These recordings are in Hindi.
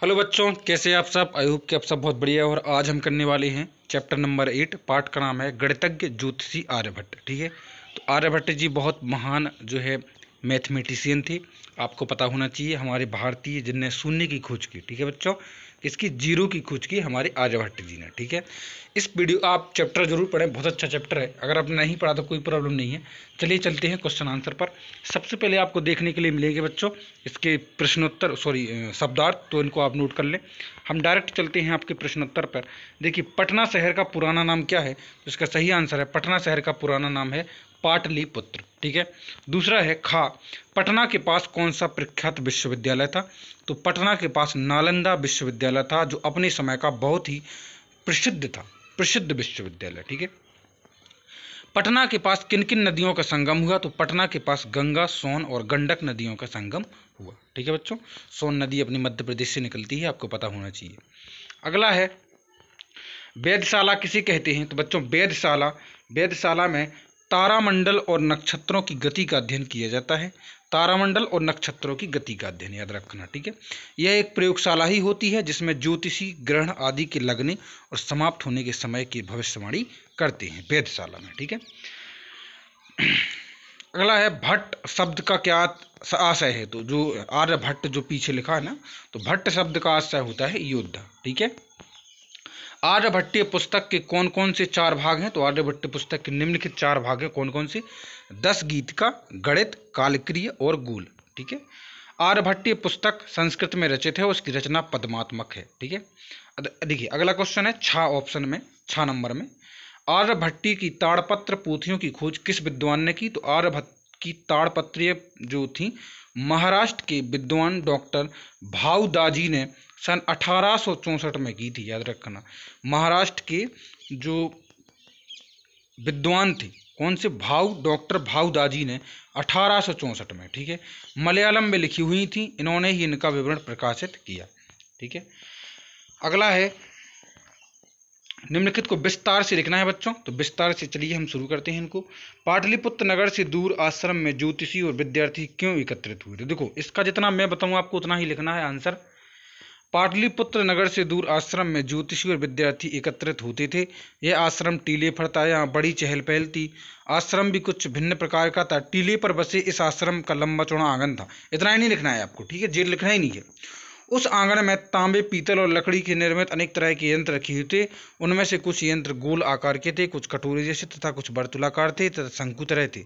हेलो बच्चों कैसे आप सब आई होप कि आप सब बहुत बढ़िया और आज हम करने वाले हैं चैप्टर नंबर एट पाठ का नाम है गणितज्ञ ज्योतिषी आर्यभट्ट ठीक है तो आर्यभट्ट जी बहुत महान जो है मैथमेटिशियन थे आपको पता होना चाहिए हमारे भारतीय जिनने शून्य की खोज की ठीक है बच्चों इसकी जीरो की खोज की हमारे आर्यभट्ट जी ने ठीक है इस वीडियो आप चैप्टर जरूर पढ़ें बहुत अच्छा चैप्टर है अगर आपने नहीं पढ़ा तो कोई प्रॉब्लम नहीं है चलिए चलते हैं क्वेश्चन आंसर पर सबसे पहले आपको देखने के लिए मिलेंगे बच्चों इसके प्रश्नोत्तर सॉरी शब्दार्थ तो इनको आप नोट कर लें हम डायरेक्ट चलते हैं आपके प्रश्नोत्तर पर देखिए पटना शहर का पुराना नाम क्या है तो इसका सही आंसर है पटना शहर का पुराना नाम है पाटलिपुत्र ठीक है दूसरा है खा पटना के पास कौन सा प्रख्यात विश्वविद्यालय था तो पटना के पास नालंदा विश्वविद्यालय था जो अपने समय का बहुत ही प्रसिद्ध था प्रसिद्ध विश्वविद्यालय ठीक है पटना के पास किन किन नदियों का संगम हुआ तो पटना के पास गंगा सोन और गंडक नदियों का संगम हुआ ठीक है बच्चों सोन नदी अपने मध्य प्रदेश से निकलती है आपको पता होना चाहिए अगला है वेदशाला किसे कहते हैं तो बच्चों वेदशाला वेदशाला में तारामंडल और नक्षत्रों की गति का अध्ययन किया जाता है तारामंडल और नक्षत्रों की गति का अध्ययन याद रखना ठीक है यह एक प्रयोगशाला ही होती है जिसमें ज्योतिषी ग्रहण आदि के लगने और समाप्त होने के समय की भविष्यवाणी करते हैं वेदशाला में ठीक है अगला है भट्ट शब्द का क्या आशय है तो जो आर्य भट्ट जो पीछे लिखा है ना तो भट्ट शब्द का आशय होता है योद्धा ठीक है आर्यभट्टीय पुस्तक के कौन कौन से चार भाग हैं तो आर्यभट्टीय पुस्तक के निम्नलिखित चार भाग हैं कौन कौन से दस गीत का गणित कालक्रिय और गूल ठीक है आर्यभट्टीय पुस्तक संस्कृत में रचित है उसकी रचना पदमात्मक है ठीक है देखिए अगला क्वेश्चन है छा ऑप्शन में छा नंबर में आर्यभट्टी की ताड़पत्र पोथियों की खोज किस विद्वान ने की तो आर्यभट्ट की ताड़पत्रीय जो थी महाराष्ट्र के विद्वान डॉक्टर भाऊदाजी ने सन अठारह में की थी याद रखना महाराष्ट्र के जो विद्वान थे कौन से भाव डॉक्टर भाऊदाजी ने अठारह में ठीक है मलयालम में लिखी हुई थी इन्होंने ही इनका विवरण प्रकाशित किया ठीक है अगला है निम्नलिखित को विस्तार से लिखना है बच्चों तो विस्तार से चलिए हम शुरू करते हैं इनको पाटलिपुत्र नगर से दूर आश्रम में ज्योतिषी और विद्यार्थी क्यों एकत्रित हुए तो देखो इसका जितना मैं बताऊँ आपको उतना ही लिखना है आंसर पाटलिपुत्र नगर से दूर आश्रम में ज्योतिषी और विद्यार्थी एकत्रित होते थे यह आश्रम टीले पर था यहाँ बड़ी चहल पहल थी आश्रम भी कुछ भिन्न प्रकार का था टीले पर बसे इस आश्रम का लंबा चौड़ा आंगन था इतना ही नहीं लिखना है आपको ठीक है जेल लिखना ही नहीं है उस आंगण में तांबे पीतल और लकड़ी के निर्मित अनेक तरह के यंत्र रखे हुए थे उनमें से कुछ यंत्र गोल आकार के थे कुछ कटोरे जैसे तथा कुछ बर्तुलाकार थे तथा शंकु तरह थे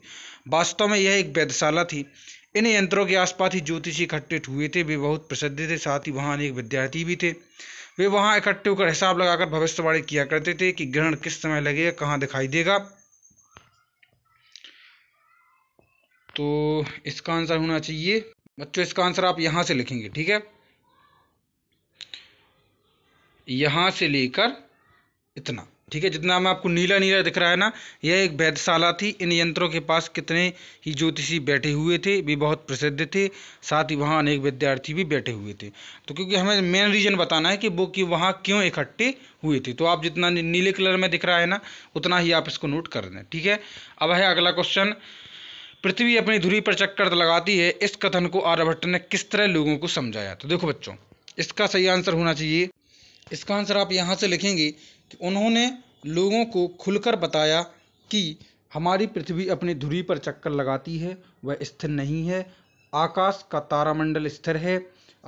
वास्तव में यह एक वैधशाला थी इन यंत्रों के आसपास ही ज्योतिषी इकट्ठे हुए थे वे बहुत प्रसिद्ध थे साथ ही वहाँ अनेक विद्यार्थी भी थे वे वहाँ इकट्ठे होकर हिसाब लगाकर भविष्यवाणी किया करते थे कि ग्रहण किस समय लगेगा कहाँ दिखाई देगा तो इसका आंसर होना चाहिए बच्चों इसका आंसर आप यहाँ से लिखेंगे ठीक है यहाँ से लेकर इतना ठीक है जितना मैं आपको नीला नीला दिख रहा है ना यह एक वैधशाला थी इन यंत्रों के पास कितने ही ज्योतिषी बैठे हुए थे भी बहुत प्रसिद्ध थे साथ ही वहाँ अनेक विद्यार्थी भी बैठे हुए थे तो क्योंकि हमें मेन रीज़न बताना है कि वो कि वहाँ क्यों इकट्ठे हुए थे तो आप जितना नीले कलर में दिख रहा है ना उतना ही आप इसको नोट कर दें ठीक है अब है अगला क्वेश्चन पृथ्वी अपनी धुरी पर चक्कर लगाती है इस कथन को आर्यभट्ट ने किस तरह लोगों को समझाया तो देखो बच्चों इसका सही आंसर होना चाहिए इसका आंसर आप यहाँ से लिखेंगे कि उन्होंने लोगों को खुलकर बताया कि हमारी पृथ्वी अपनी धुरी पर चक्कर लगाती है वह स्थिर नहीं है आकाश का तारामंडल स्थिर है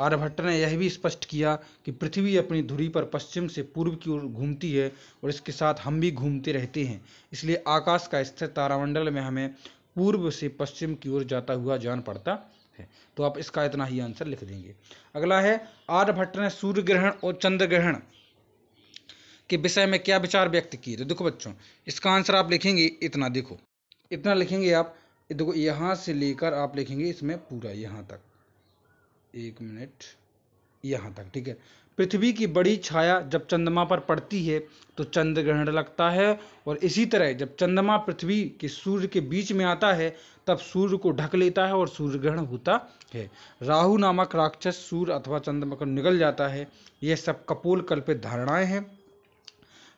आर्यभट्ट ने यह भी स्पष्ट किया कि पृथ्वी अपनी धुरी पर पश्चिम से पूर्व की ओर घूमती है और इसके साथ हम भी घूमते रहते हैं इसलिए आकाश का स्थिर तारामंडल में हमें पूर्व से पश्चिम की ओर जाता हुआ जान पड़ता है तो आप इसका इतना ही आंसर लिख देंगे अगला है आर्यभट्ट ने सूर्य ग्रहण और चंद्र ग्रहण के विषय में क्या विचार व्यक्त किए तो देखो बच्चों इसका आंसर आप लिखेंगे इतना देखो इतना लिखेंगे आप देखो यहाँ से लेकर आप लिखेंगे इसमें पूरा यहाँ तक एक मिनट यहाँ तक ठीक है पृथ्वी की बड़ी छाया जब चंद्रमा पर पड़ती है तो चंद्र ग्रहण लगता है और इसी तरह जब चंद्रमा पृथ्वी के सूर्य के बीच में आता है तब सूर्य को ढक लेता है और सूर्य ग्रहण होता है राहु नामक राक्षस सूर्य अथवा चंद्रमा को निकल जाता है यह सब कपोल कल्पित धारणाएं हैं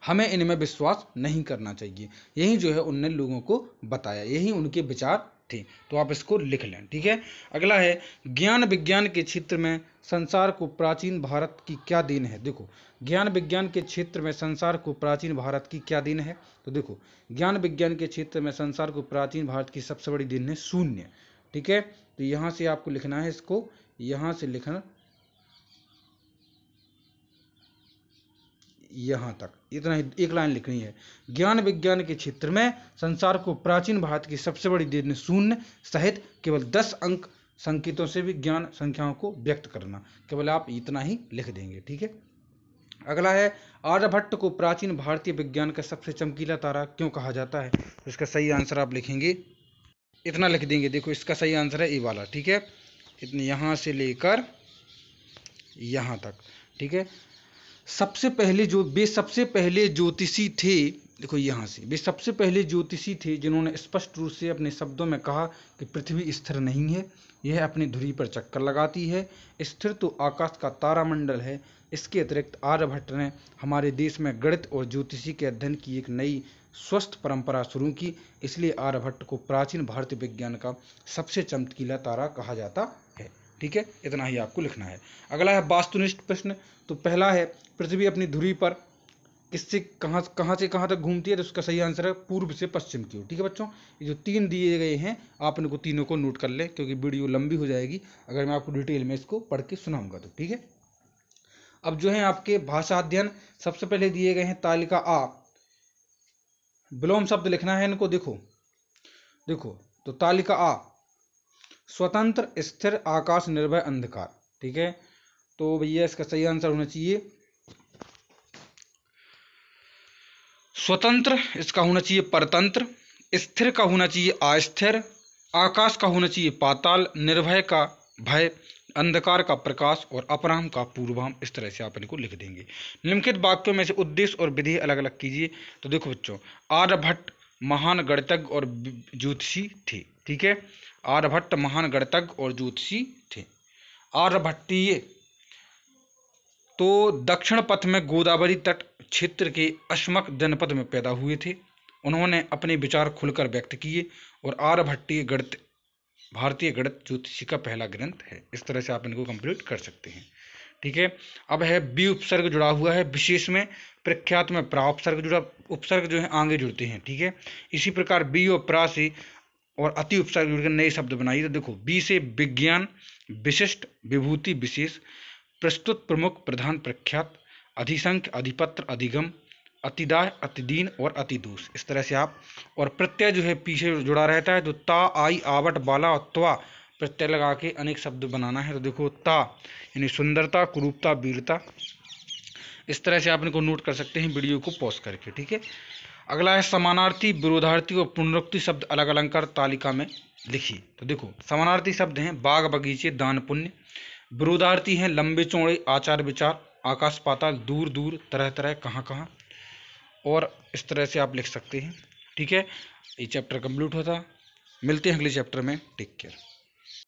हमें इनमें विश्वास नहीं करना चाहिए यही जो है उनने लोगों को बताया यही उनके विचार थी तो आप इसको लिख लें ठीक है अगला है ज्ञान विज्ञान के क्षेत्र में संसार को प्राचीन भारत की क्या दिन है देखो ज्ञान विज्ञान के क्षेत्र में संसार को प्राचीन भारत की क्या दिन है तो देखो ज्ञान विज्ञान के क्षेत्र में संसार को प्राचीन भारत की सबसे बड़ी दिन है शून्य ठीक है तो यहाँ से आपको लिखना है इसको यहाँ से लिखना यहाँ तक इतना ही एक लाइन लिखनी है ज्ञान विज्ञान के क्षेत्र में संसार को प्राचीन भारत की सबसे बड़ी देन शून्य सहित केवल दस अंक संकेतों से भी ज्ञान संख्याओं को व्यक्त करना केवल आप इतना ही लिख देंगे ठीक है अगला है आर्यभट्ट को प्राचीन भारतीय विज्ञान का सबसे चमकीला तारा क्यों कहा जाता है तो इसका सही आंसर आप लिखेंगे इतना लिख देंगे देखो इसका सही आंसर है ए वाला ठीक है इतने यहाँ से लेकर यहाँ तक ठीक है सबसे पहले जो वे सबसे पहले ज्योतिषी थे देखो यहाँ से वे सबसे पहले ज्योतिषी थे जिन्होंने स्पष्ट रूप से अपने शब्दों में कहा कि पृथ्वी स्थिर नहीं है यह अपनी धुरी पर चक्कर लगाती है स्थिर तो आकाश का तारामंडल है इसके अतिरिक्त आर्यभट्ट ने हमारे देश में गणित और ज्योतिषी के अध्ययन की एक नई स्वस्थ परंपरा शुरू की इसलिए आर्यभट्ट को प्राचीन भारतीय विज्ञान का सबसे चमकीला तारा कहा जाता ठीक है इतना ही आपको लिखना है अगला है वास्तुनिष्ठ प्रश्न तो पहला है पृथ्वी अपनी धुरी पर किससे कहाँ कहाँ से कहाँ तक घूमती है तो उसका सही आंसर है पूर्व से पश्चिम की ओर ठीक है बच्चों ये जो तीन दिए गए हैं आप इनको तीनों को नोट कर लें क्योंकि वीडियो लंबी हो जाएगी अगर मैं आपको डिटेल में इसको पढ़ के सुनाऊंगा तो ठीक है अब जो है आपके भाषा अध्ययन सबसे पहले दिए गए हैं तालिका आ विलोम शब्द लिखना है इनको देखो देखो तो तालिका आ स्वतंत्र स्थिर आकाश निर्भय अंधकार ठीक है तो भैया इसका सही आंसर होना चाहिए स्वतंत्र इसका होना चाहिए परतंत्र स्थिर का होना चाहिए अस्थिर आकाश का होना चाहिए पाताल निर्भय का भय अंधकार का प्रकाश और अपराम का पूर्वाम इस तरह से आप इनको लिख देंगे निम्नलिखित वाक्यों में से उद्देश्य और विधि अलग अलग कीजिए तो देखो बच्चों आर्यभट्ट महान गणितज्ञ और ज्योतिषी थे ठीक है आर्यभट्ट महान गणतज्ञ और ज्योतिषी थे आर्यभट्टीय तो दक्षिण पथ में गोदावरी तट क्षेत्र के अश्मक जनपद में पैदा हुए थे उन्होंने अपने विचार खुलकर व्यक्त किए और आर्यभट्टीय गणित भारतीय गणित ज्योतिषी का पहला ग्रंथ है इस तरह से आप इनको कंप्लीट कर सकते हैं ठीक है अब है बी उपसर्ग जुड़ा हुआ है विशेष में प्रख्यात में प्रा उपसर्ग जुड़ा उपसर्ग जो है आगे जुड़ते हैं ठीक है इसी प्रकार बी और प्रा से और अति उपसर्ग जुड़कर नए शब्द बनाइए तो देखो बी से विज्ञान विशिष्ट विभूति विशेष प्रस्तुत प्रमुख प्रधान प्रख्यात अधिसंख्य अधिपत्र अधिगम अतिदाह अतिदीन और अतिदोष इस तरह से आप और प्रत्यय जो है पीछे जुड़ा रहता है तो ता आई आवट बाला और त्वा प्रत्यय लगा के अनेक शब्द बनाना है तो देखो ता यानी सुंदरता कुरूपता वीरता इस तरह से आप इनको नोट कर सकते हैं वीडियो को पॉज करके ठीक है अगला है समानार्थी विरोधार्थी और पुनरोक्ति शब्द अलग अलंकार तालिका में लिखिए तो देखो समानार्थी शब्द हैं बाग बगीचे दान पुण्य विरोधार्थी हैं लंबे चौड़े आचार विचार आकाश पाताल दूर दूर तरह तरह कहाँ कहाँ और इस तरह से आप लिख सकते हैं ठीक है ये चैप्टर कंप्लीट होता मिलते हैं अगले चैप्टर में टेक केयर